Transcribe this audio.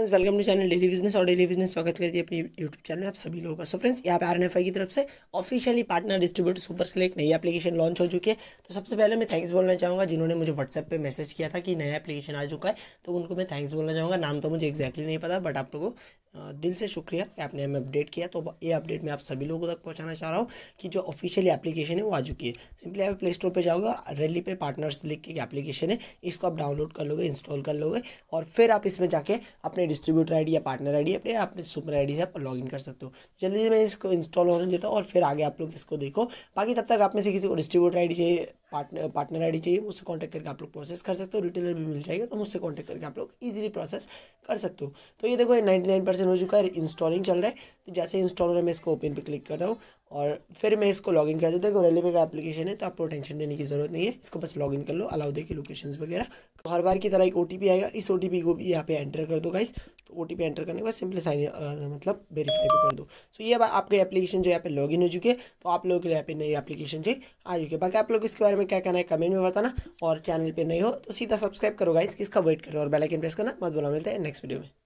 friends welcome to channel daily business और daily business स्वागत करती है अपने यूट्यूब चैनल में आप सभी लोगों का सो फ्रेंड्स यहाँ पे आर की तरफ से ऑफिशियली पार्टनर डिस्ट्रीब्यूटर सुपर से एक नई एप्लीकेशन लॉन्च हो चुकी है तो सबसे पहले मैं थैंक्स बोलना चाहूँगा जिन्होंने मुझे व्हाट्सएप पर मैसेज किया था कि नया एप्लीकेशन आ चुका है तो उनको मैं थैंक्स बोलना चाहूँगा नाम तो मुझे एक्जैक्टली नहीं पता बट आप लोगों को दिल से शुक्रिया आपने हमें अपडेट किया तो ये अपडेट मैं आप सभी लोगों तक पहुँचाना चाह रहा हूँ कि जो ऑफिशियली एप्लीकेशन है वो आ चुकी है सिंपली आप प्ले स्टोर पर जाओगे और रेली पे पार्टनर्स लिख के एप्लीकेशन है इसको आप डाउनलोड कर लोगे इंस्टॉल कर लोगे और फिर आप इसमें जाके अपने डिस्ट्रीब्यूटर आईडी या पार्टनर आईडी अपने अपने सुपर आईडी से आप लॉग इन कर सकते हो जल्दी से मैं इसको इंस्टॉल होने देता हूँ और फिर आगे आप लोग इसको देखो बाकी तब तक आप में से किसी को डिस्ट्रीब्यूटर आईडी चाहिए पार्टनर पार्टनर डी चाहिए उससे कॉन्टैक्ट करके आप लोग प्रोसेस कर सकते हो रिटेलर भी मिल जाएगा तो मुझसे कॉन्टैक्ट करके आप लोग इजीली प्रोसेस कर सकते हो तो ये देखो ये नाइन हो चुका है इंस्टॉलिंग चल रहा है तो जैसे इंस्टॉल हो रहा है मैं इसको ओपन पर क्लिक करता हूँ और फिर मैं इसको लॉगिन कर देता हूँ रेलवे का एप्लीकेशन है तो आपको टेंशन लेने की ज़रूरत नहीं है इसको बस लॉगिन कर लो अलाउ दे के लोकेशन वगैरह तो हर बार की तरह एक ओ आएगा इस ओ को भी यहाँ पे एंटर कर दो गाइस तो ओ एंटर करने के बाद सिंपली साइन मतलब वेरीफाई भी कर दो सो ये आपके एप्लीकेशन जो यहाँ पे लॉगिन हो चुके है तो आप लोगों के लिए यहाँ पे नई एप्लीकेशन जो आ चुकी है बाकी आप लोग इसके बारे में क्या कहना है कमेंट में बताना और चैनल पर नहीं हो तो सीधा सब्सक्राइब करो गाइस किसका वेट करो और बेलाइकन प्रेस करना मत बोला मिलता है नेक्स्ट वीडियो में